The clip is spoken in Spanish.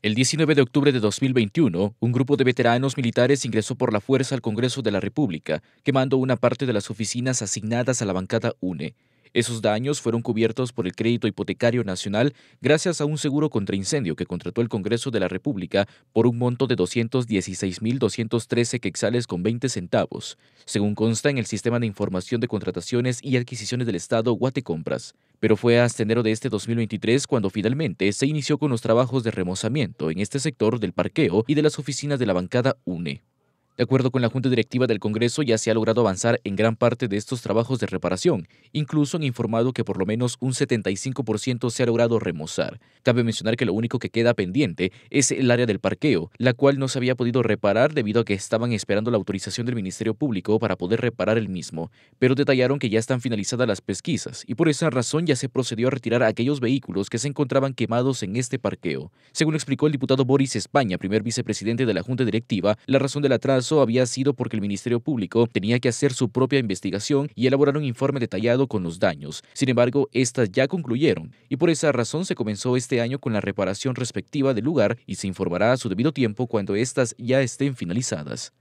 El 19 de octubre de 2021, un grupo de veteranos militares ingresó por la fuerza al Congreso de la República, quemando una parte de las oficinas asignadas a la bancada UNE. Esos daños fueron cubiertos por el Crédito Hipotecario Nacional gracias a un seguro contra incendio que contrató el Congreso de la República por un monto de 216.213 quexales con 20 centavos, según consta en el Sistema de Información de Contrataciones y Adquisiciones del Estado Guatecompras. Pero fue hasta enero de este 2023 cuando finalmente se inició con los trabajos de remozamiento en este sector del parqueo y de las oficinas de la bancada UNE. De acuerdo con la Junta Directiva del Congreso, ya se ha logrado avanzar en gran parte de estos trabajos de reparación. Incluso han informado que por lo menos un 75% se ha logrado remozar. Cabe mencionar que lo único que queda pendiente es el área del parqueo, la cual no se había podido reparar debido a que estaban esperando la autorización del Ministerio Público para poder reparar el mismo. Pero detallaron que ya están finalizadas las pesquisas y por esa razón ya se procedió a retirar aquellos vehículos que se encontraban quemados en este parqueo. Según explicó el diputado Boris España, primer vicepresidente de la Junta Directiva, la razón del atraso había sido porque el Ministerio Público tenía que hacer su propia investigación y elaborar un informe detallado con los daños. Sin embargo, estas ya concluyeron y por esa razón se comenzó este año con la reparación respectiva del lugar y se informará a su debido tiempo cuando estas ya estén finalizadas.